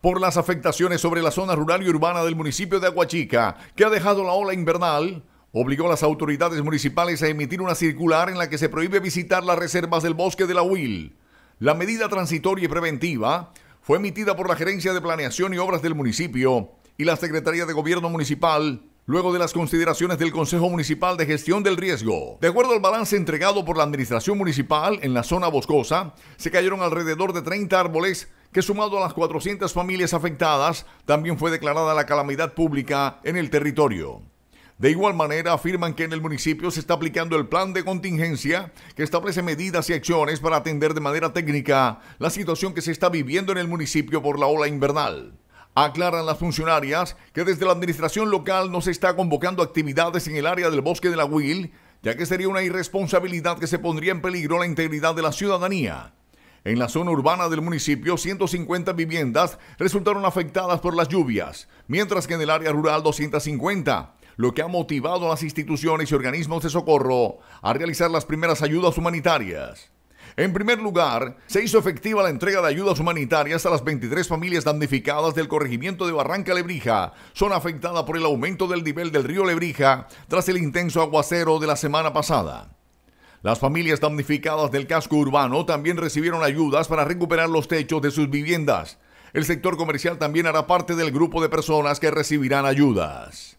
por las afectaciones sobre la zona rural y urbana del municipio de Aguachica, que ha dejado la ola invernal, obligó a las autoridades municipales a emitir una circular en la que se prohíbe visitar las reservas del bosque de la Huil. La medida transitoria y preventiva fue emitida por la Gerencia de Planeación y Obras del municipio y la Secretaría de Gobierno Municipal luego de las consideraciones del Consejo Municipal de Gestión del Riesgo. De acuerdo al balance entregado por la Administración Municipal en la zona boscosa, se cayeron alrededor de 30 árboles que sumado a las 400 familias afectadas, también fue declarada la calamidad pública en el territorio. De igual manera, afirman que en el municipio se está aplicando el plan de contingencia que establece medidas y acciones para atender de manera técnica la situación que se está viviendo en el municipio por la ola invernal. Aclaran las funcionarias que desde la administración local no se está convocando actividades en el área del bosque de la Huil, ya que sería una irresponsabilidad que se pondría en peligro la integridad de la ciudadanía. En la zona urbana del municipio, 150 viviendas resultaron afectadas por las lluvias, mientras que en el área rural 250, lo que ha motivado a las instituciones y organismos de socorro a realizar las primeras ayudas humanitarias. En primer lugar, se hizo efectiva la entrega de ayudas humanitarias a las 23 familias damnificadas del corregimiento de Barranca Lebrija, son afectada por el aumento del nivel del río Lebrija tras el intenso aguacero de la semana pasada. Las familias damnificadas del casco urbano también recibieron ayudas para recuperar los techos de sus viviendas. El sector comercial también hará parte del grupo de personas que recibirán ayudas.